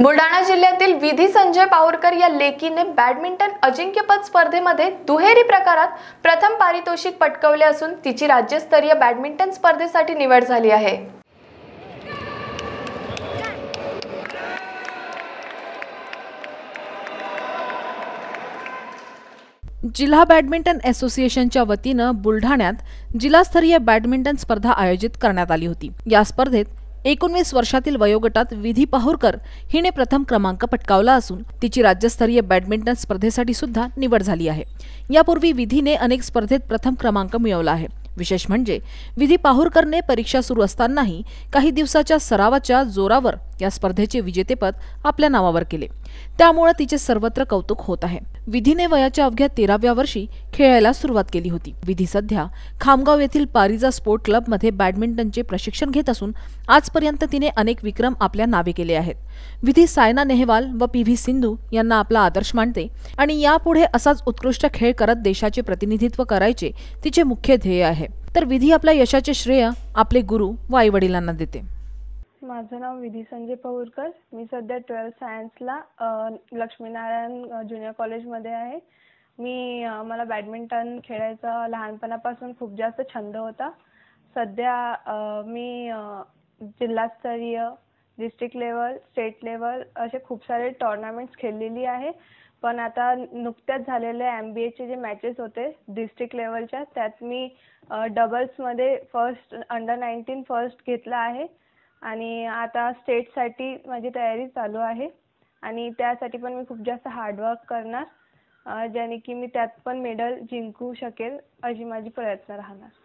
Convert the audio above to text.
बुलढाणा जिल्ह्यातील विधी संजय पाऊरकर या लेकीने बॅडमिंटन अजिंक्यपद स्पर्धेमध्ये दुहेरी प्रकारात प्रथम पारितोषिक पटकवले असून तिची राज्यस्तरीय बॅडमिंटन स्पर्धेसाठी निवड झाली आहे जिल्हा बॅडमिंटन असोसिएशनच्या वतीनं बुलढाण्यात जिल्हास्तरीय बॅडमिंटन स्पर्धा आयोजित करण्यात आली होती या स्पर्धेत एकोणवीस वर्षातील वयोगटात विधी पाहुरकर हिने प्रथम क्रमांक पटकावला असून तिची राज्यस्तरीय बॅडमिंटन स्पर्धेसाठी सुद्धा निवड झाली आहे यापूर्वी विधीने अनेक स्पर्धेत प्रथम क्रमांक मिळवला आहे विशेष म्हणजे विधी पाहुरकरने परीक्षा सुरू असतानाही काही दिवसाच्या सरावाच्या जोरावर या स्पर्धेचे विजेतेपद आपल्या नावावर केले त्यामुळे तिचे सर्वत्र कौतुक होत आहे विधीने वयाच्या अवघ्या तेराव्या वर्षी खेळायला सुरुवात केली होती विधी सध्या खामगाव येथील पारिजा स्पोर्ट क्लब मध्ये बॅडमिंटनचे प्रशिक्षण घेत असून आजपर्यंत तिने अनेक विक्रम आपल्या नावे केले आहेत विधी सायना नेहवाल व पी व्ही सिंधू यांना आपला आदर्श मानते आणि यापुढे असाच उत्कृष्ट खेळ करत देशाचे प्रतिनिधित्व करायचे तिचे मुख्य ध्येय आहे तर विधी आपल्या यशाचे श्रेय आपले गुरु व आईवडिलांना देते माझं नाव विधी संजय पहुळकर मी सध्या ट्वेल्थ सायन्सला लक्ष्मीनारायण ज्युनियर कॉलेजमध्ये आहे मी मला बॅडमिंटन खेळायचा लहानपणापासून खूप जास्त छंद होता सध्या मी जिल्हास्तरीय डिस्ट्रिक्ट लेवल स्टेट लेवल असे खूप सारे टॉर्नामेंट्स खेळलेली आहे पण आता नुकत्याच झालेले एम बी एचे जे मॅचेस होते डिस्ट्रिक्ट लेवलच्या त्यात मी डबल्समध्ये फर्स्ट अंडर नाईन्टीन फर्स्ट घेतला आहे आणि आता स्टेटसाठी माझी तयारी चालू आहे आणि त्यासाठी पण मी खूप जास्त हार्डवर्क करणार ज्याने की मी त्यात पण मेडल जिंकू शकेल अशी माझी प्रयत्न राहणार